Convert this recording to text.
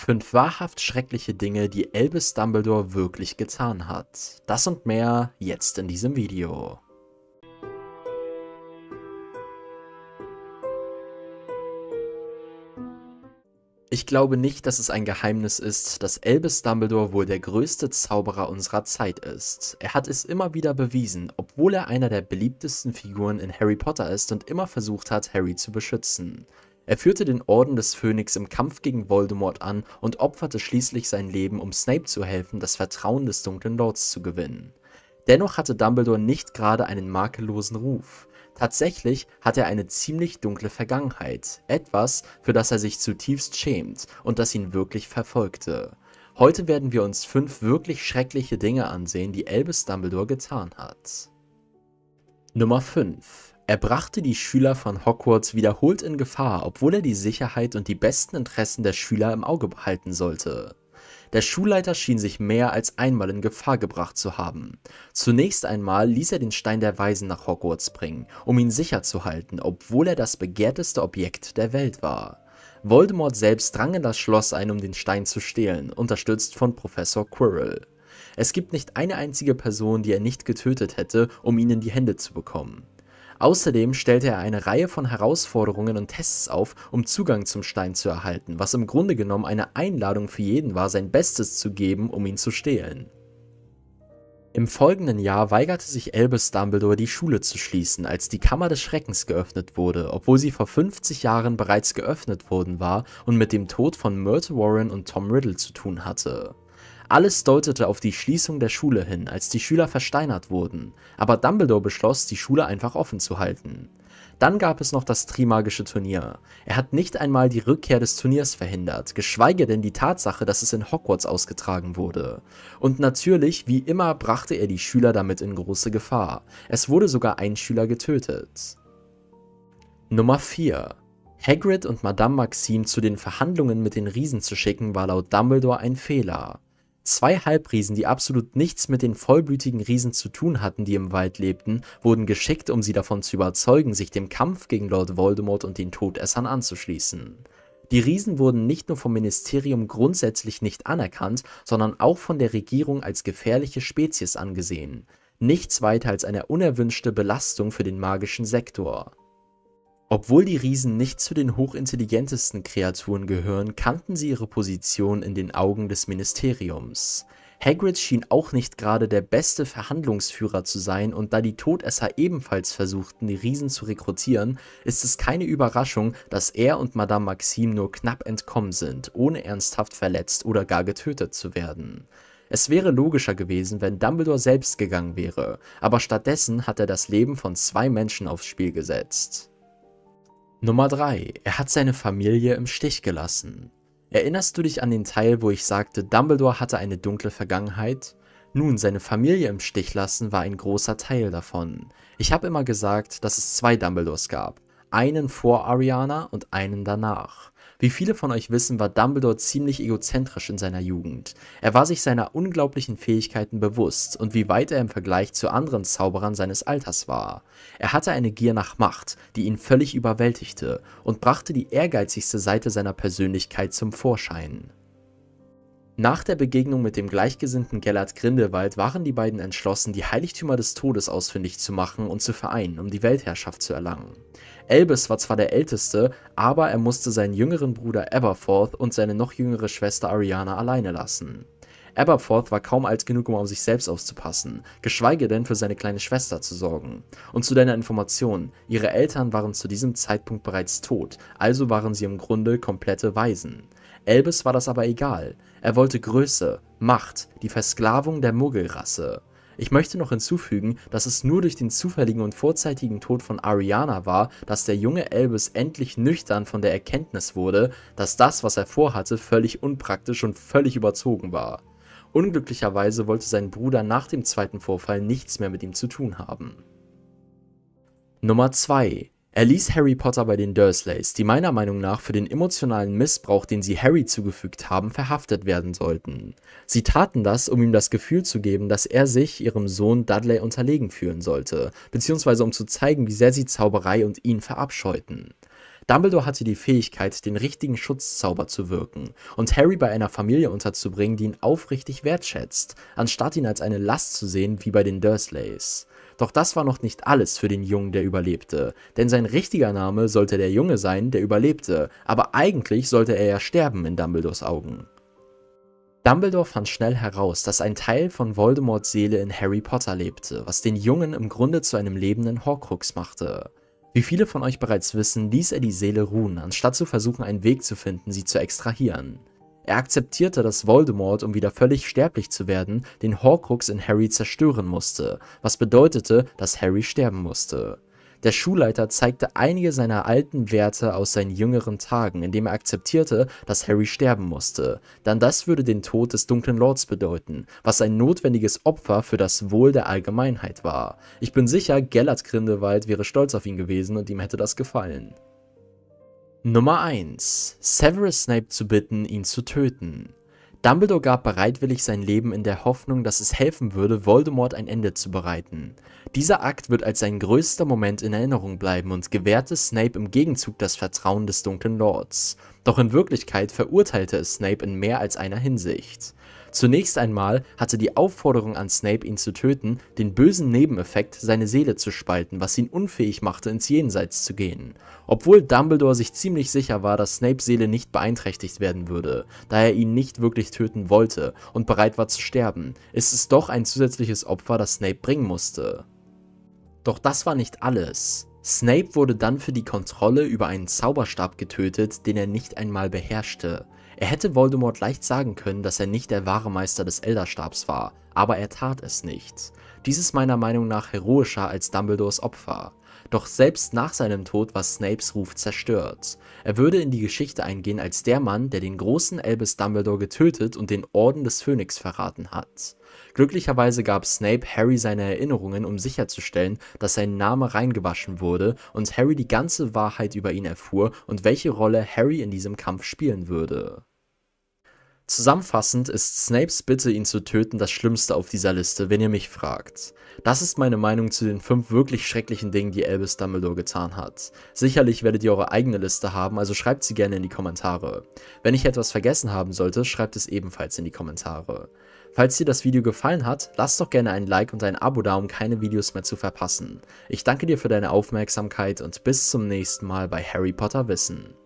Fünf wahrhaft schreckliche Dinge, die Albus Dumbledore wirklich getan hat. Das und mehr jetzt in diesem Video. Ich glaube nicht, dass es ein Geheimnis ist, dass Albus Dumbledore wohl der größte Zauberer unserer Zeit ist. Er hat es immer wieder bewiesen, obwohl er einer der beliebtesten Figuren in Harry Potter ist und immer versucht hat, Harry zu beschützen. Er führte den Orden des Phönix im Kampf gegen Voldemort an und opferte schließlich sein Leben, um Snape zu helfen, das Vertrauen des Dunklen Lords zu gewinnen. Dennoch hatte Dumbledore nicht gerade einen makellosen Ruf. Tatsächlich hat er eine ziemlich dunkle Vergangenheit, etwas, für das er sich zutiefst schämt und das ihn wirklich verfolgte. Heute werden wir uns fünf wirklich schreckliche Dinge ansehen, die Albus Dumbledore getan hat. Nummer 5 er brachte die Schüler von Hogwarts wiederholt in Gefahr, obwohl er die Sicherheit und die besten Interessen der Schüler im Auge behalten sollte. Der Schulleiter schien sich mehr als einmal in Gefahr gebracht zu haben. Zunächst einmal ließ er den Stein der Weisen nach Hogwarts bringen, um ihn sicher zu halten, obwohl er das begehrteste Objekt der Welt war. Voldemort selbst drang in das Schloss ein, um den Stein zu stehlen, unterstützt von Professor Quirrell. Es gibt nicht eine einzige Person, die er nicht getötet hätte, um ihn in die Hände zu bekommen. Außerdem stellte er eine Reihe von Herausforderungen und Tests auf, um Zugang zum Stein zu erhalten, was im Grunde genommen eine Einladung für jeden war, sein Bestes zu geben, um ihn zu stehlen. Im folgenden Jahr weigerte sich Albus Dumbledore, die Schule zu schließen, als die Kammer des Schreckens geöffnet wurde, obwohl sie vor 50 Jahren bereits geöffnet worden war und mit dem Tod von Myrtle Warren und Tom Riddle zu tun hatte. Alles deutete auf die Schließung der Schule hin, als die Schüler versteinert wurden, aber Dumbledore beschloss, die Schule einfach offen zu halten. Dann gab es noch das Trimagische Turnier. Er hat nicht einmal die Rückkehr des Turniers verhindert, geschweige denn die Tatsache, dass es in Hogwarts ausgetragen wurde. Und natürlich, wie immer, brachte er die Schüler damit in große Gefahr. Es wurde sogar ein Schüler getötet. Nummer 4 Hagrid und Madame Maxime zu den Verhandlungen mit den Riesen zu schicken, war laut Dumbledore ein Fehler. Zwei Halbriesen, die absolut nichts mit den vollblütigen Riesen zu tun hatten, die im Wald lebten, wurden geschickt, um sie davon zu überzeugen, sich dem Kampf gegen Lord Voldemort und den Todessern anzuschließen. Die Riesen wurden nicht nur vom Ministerium grundsätzlich nicht anerkannt, sondern auch von der Regierung als gefährliche Spezies angesehen. Nichts weiter als eine unerwünschte Belastung für den magischen Sektor. Obwohl die Riesen nicht zu den hochintelligentesten Kreaturen gehören, kannten sie ihre Position in den Augen des Ministeriums. Hagrid schien auch nicht gerade der beste Verhandlungsführer zu sein und da die Todesser ebenfalls versuchten, die Riesen zu rekrutieren, ist es keine Überraschung, dass er und Madame Maxim nur knapp entkommen sind, ohne ernsthaft verletzt oder gar getötet zu werden. Es wäre logischer gewesen, wenn Dumbledore selbst gegangen wäre, aber stattdessen hat er das Leben von zwei Menschen aufs Spiel gesetzt. Nummer 3. Er hat seine Familie im Stich gelassen. Erinnerst du dich an den Teil, wo ich sagte, Dumbledore hatte eine dunkle Vergangenheit? Nun, seine Familie im Stich lassen war ein großer Teil davon. Ich habe immer gesagt, dass es zwei Dumbledores gab. Einen vor Ariana und einen danach. Wie viele von euch wissen, war Dumbledore ziemlich egozentrisch in seiner Jugend. Er war sich seiner unglaublichen Fähigkeiten bewusst und wie weit er im Vergleich zu anderen Zauberern seines Alters war. Er hatte eine Gier nach Macht, die ihn völlig überwältigte und brachte die ehrgeizigste Seite seiner Persönlichkeit zum Vorschein. Nach der Begegnung mit dem gleichgesinnten Gellert Grindelwald waren die beiden entschlossen, die Heiligtümer des Todes ausfindig zu machen und zu vereinen, um die Weltherrschaft zu erlangen. Elbes war zwar der Älteste, aber er musste seinen jüngeren Bruder Aberforth und seine noch jüngere Schwester Ariana alleine lassen. Aberforth war kaum alt genug, um auf sich selbst aufzupassen, geschweige denn für seine kleine Schwester zu sorgen. Und zu deiner Information, ihre Eltern waren zu diesem Zeitpunkt bereits tot, also waren sie im Grunde komplette Waisen. Elbes war das aber egal. Er wollte Größe, Macht, die Versklavung der Muggelrasse. Ich möchte noch hinzufügen, dass es nur durch den zufälligen und vorzeitigen Tod von Ariana war, dass der junge Elvis endlich nüchtern von der Erkenntnis wurde, dass das, was er vorhatte, völlig unpraktisch und völlig überzogen war. Unglücklicherweise wollte sein Bruder nach dem zweiten Vorfall nichts mehr mit ihm zu tun haben. Nummer 2 er ließ Harry Potter bei den Dursleys, die meiner Meinung nach für den emotionalen Missbrauch, den sie Harry zugefügt haben, verhaftet werden sollten. Sie taten das, um ihm das Gefühl zu geben, dass er sich ihrem Sohn Dudley unterlegen fühlen sollte, beziehungsweise um zu zeigen, wie sehr sie Zauberei und ihn verabscheuten. Dumbledore hatte die Fähigkeit, den richtigen Schutzzauber zu wirken und Harry bei einer Familie unterzubringen, die ihn aufrichtig wertschätzt, anstatt ihn als eine Last zu sehen wie bei den Dursleys. Doch das war noch nicht alles für den Jungen, der überlebte. Denn sein richtiger Name sollte der Junge sein, der überlebte, aber eigentlich sollte er ja sterben in Dumbledores Augen. Dumbledore fand schnell heraus, dass ein Teil von Voldemorts Seele in Harry Potter lebte, was den Jungen im Grunde zu einem lebenden Horcrux machte. Wie viele von euch bereits wissen, ließ er die Seele ruhen, anstatt zu versuchen, einen Weg zu finden, sie zu extrahieren. Er akzeptierte, dass Voldemort, um wieder völlig sterblich zu werden, den Horcrux in Harry zerstören musste, was bedeutete, dass Harry sterben musste. Der Schulleiter zeigte einige seiner alten Werte aus seinen jüngeren Tagen, indem er akzeptierte, dass Harry sterben musste, denn das würde den Tod des dunklen Lords bedeuten, was ein notwendiges Opfer für das Wohl der Allgemeinheit war. Ich bin sicher, Gellert Grindelwald wäre stolz auf ihn gewesen und ihm hätte das gefallen. Nummer 1. Severus Snape zu bitten, ihn zu töten. Dumbledore gab bereitwillig sein Leben in der Hoffnung, dass es helfen würde, Voldemort ein Ende zu bereiten. Dieser Akt wird als sein größter Moment in Erinnerung bleiben und gewährte Snape im Gegenzug das Vertrauen des Dunklen Lords. Doch in Wirklichkeit verurteilte es Snape in mehr als einer Hinsicht. Zunächst einmal hatte die Aufforderung an Snape, ihn zu töten, den bösen Nebeneffekt, seine Seele zu spalten, was ihn unfähig machte, ins Jenseits zu gehen. Obwohl Dumbledore sich ziemlich sicher war, dass Snapes Seele nicht beeinträchtigt werden würde, da er ihn nicht wirklich töten wollte und bereit war zu sterben, ist es doch ein zusätzliches Opfer, das Snape bringen musste. Doch das war nicht alles. Snape wurde dann für die Kontrolle über einen Zauberstab getötet, den er nicht einmal beherrschte. Er hätte Voldemort leicht sagen können, dass er nicht der wahre Meister des Elderstabs war, aber er tat es nicht. Dies ist meiner Meinung nach heroischer als Dumbledores Opfer. Doch selbst nach seinem Tod war Snapes Ruf zerstört. Er würde in die Geschichte eingehen als der Mann, der den großen Albus Dumbledore getötet und den Orden des Phönix verraten hat. Glücklicherweise gab Snape Harry seine Erinnerungen, um sicherzustellen, dass sein Name reingewaschen wurde und Harry die ganze Wahrheit über ihn erfuhr und welche Rolle Harry in diesem Kampf spielen würde. Zusammenfassend ist Snapes Bitte, ihn zu töten, das Schlimmste auf dieser Liste, wenn ihr mich fragt. Das ist meine Meinung zu den fünf wirklich schrecklichen Dingen, die Albus Dumbledore getan hat. Sicherlich werdet ihr eure eigene Liste haben, also schreibt sie gerne in die Kommentare. Wenn ich etwas vergessen haben sollte, schreibt es ebenfalls in die Kommentare. Falls dir das Video gefallen hat, lasst doch gerne ein Like und ein Abo da, um keine Videos mehr zu verpassen. Ich danke dir für deine Aufmerksamkeit und bis zum nächsten Mal bei Harry Potter Wissen.